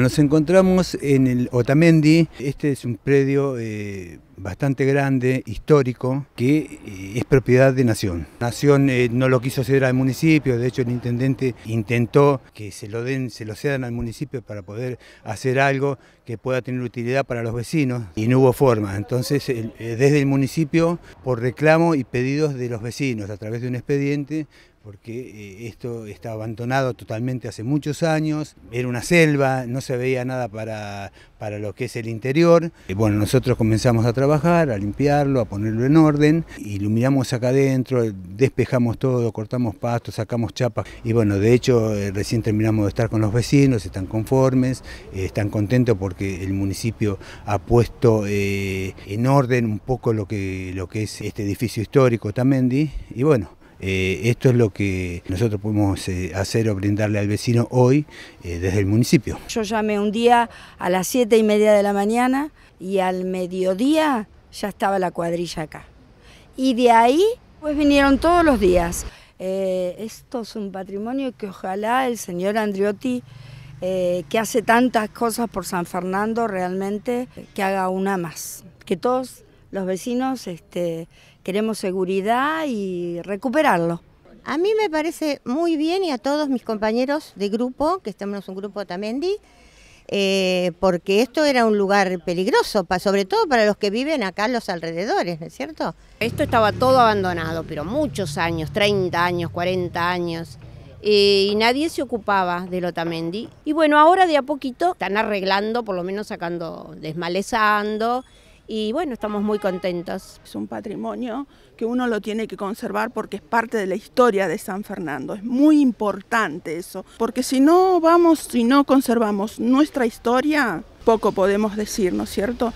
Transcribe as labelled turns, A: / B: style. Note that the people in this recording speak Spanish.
A: Nos encontramos en el Otamendi, este es un predio eh, bastante grande, histórico, que eh, es propiedad de Nación. Nación eh, no lo quiso ceder al municipio, de hecho el intendente intentó que se lo den, se lo cedan al municipio para poder hacer algo que pueda tener utilidad para los vecinos y no hubo forma. Entonces desde el municipio, por reclamo y pedidos de los vecinos a través de un expediente, porque eh, esto está abandonado totalmente hace muchos años, era una selva, no se veía nada para, lo que es el interior. Eh, bueno, nosotros comenzamos a trabajar, a limpiarlo, a ponerlo en orden, iluminamos acá adentro, despejamos todo, cortamos pastos, sacamos chapa y bueno, de hecho eh, recién terminamos de estar con los vecinos, están conformes, están contentos porque el municipio ha puesto en orden un poco lo que, lo que es este edificio histórico Tamendi y bueno, eh, esto es lo que nosotros podemos eh, hacer o brindarle al vecino hoy eh, desde el municipio.
B: Yo llamé un día a las 7 y media de la mañana y al mediodía ya estaba la cuadrilla acá. Y de ahí pues vinieron todos los días. esto es un patrimonio que ojalá el señor Andriotti, que hace tantas cosas por San Fernando, realmente que haga una más. Que todos los
C: vecinos este, queremos seguridad y recuperarlo. A mí me parece muy bien y a todos mis compañeros de grupo, que estamos en un grupo Otamendi... Eh, porque esto era un lugar peligroso, sobre todo para los que viven acá en los
D: alrededores, ¿no es cierto? Esto estaba todo abandonado, pero muchos años, 30 años, 40 años. Eh, y nadie se ocupaba de Otamendi... Y bueno, ahora de a poquito están arreglando, por lo menos sacando, desmalezando, y bueno, estamos muy
E: contentos. Es un patrimonio que uno lo tiene que conservar porque es parte de la historia de San Fernando, es muy importante eso, porque si no vamos, si no conservamos nuestra historia, poco podemos decir, ¿no es cierto?